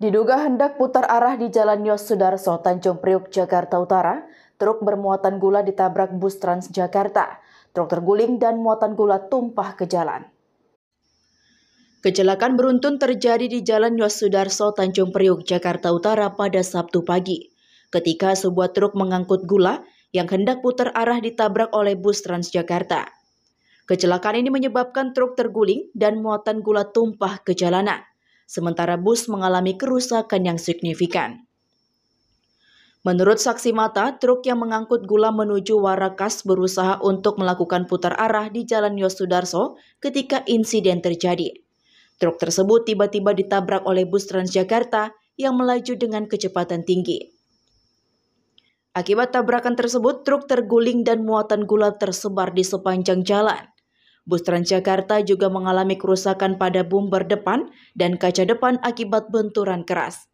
Diduga hendak putar arah di Jalan Yos Sudarso, Tanjung Priuk, Jakarta Utara, truk bermuatan gula ditabrak bus Transjakarta. Truk terguling dan muatan gula tumpah ke jalan. Kecelakaan beruntun terjadi di Jalan Yos Sudarso, Tanjung Priuk, Jakarta Utara pada Sabtu pagi. Ketika sebuah truk mengangkut gula yang hendak putar arah ditabrak oleh bus Transjakarta. Kecelakaan ini menyebabkan truk terguling dan muatan gula tumpah ke jalanan sementara bus mengalami kerusakan yang signifikan. Menurut saksi mata, truk yang mengangkut gula menuju Warakas berusaha untuk melakukan putar arah di Jalan Yosudarso ketika insiden terjadi. Truk tersebut tiba-tiba ditabrak oleh bus Transjakarta yang melaju dengan kecepatan tinggi. Akibat tabrakan tersebut, truk terguling dan muatan gula tersebar di sepanjang jalan. Bus Transjakarta juga mengalami kerusakan pada bumper depan dan kaca depan akibat benturan keras.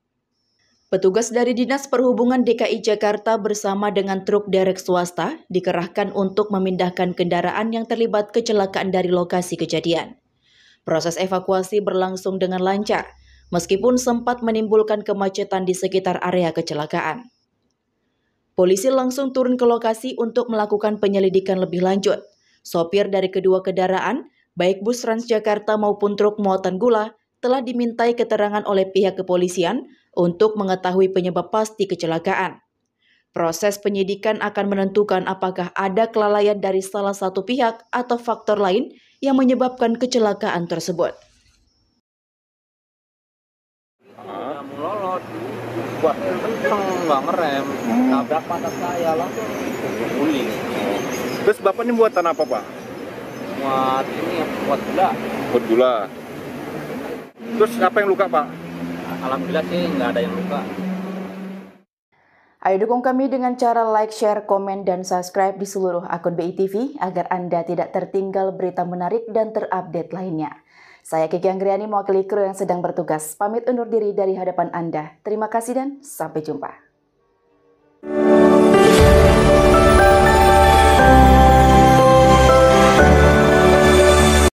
Petugas dari Dinas Perhubungan DKI Jakarta bersama dengan truk derek swasta dikerahkan untuk memindahkan kendaraan yang terlibat kecelakaan dari lokasi kejadian. Proses evakuasi berlangsung dengan lancar, meskipun sempat menimbulkan kemacetan di sekitar area kecelakaan. Polisi langsung turun ke lokasi untuk melakukan penyelidikan lebih lanjut. Sopir dari kedua kendaraan, baik bus Transjakarta maupun truk muatan gula, telah dimintai keterangan oleh pihak kepolisian untuk mengetahui penyebab pasti kecelakaan. Proses penyidikan akan menentukan apakah ada kelalaian dari salah satu pihak atau faktor lain yang menyebabkan kecelakaan tersebut. Terus bapak ini tanah apa pak? Buat ini buat gula. Buat gula. Terus apa yang luka pak? Alhamdulillah sih nggak ada yang luka. Ayo dukung kami dengan cara like, share, komen, dan subscribe di seluruh akun BITV agar Anda tidak tertinggal berita menarik dan terupdate lainnya. Saya Kiki Anggriani mewakili kru yang sedang bertugas. Pamit undur diri dari hadapan Anda. Terima kasih dan sampai jumpa.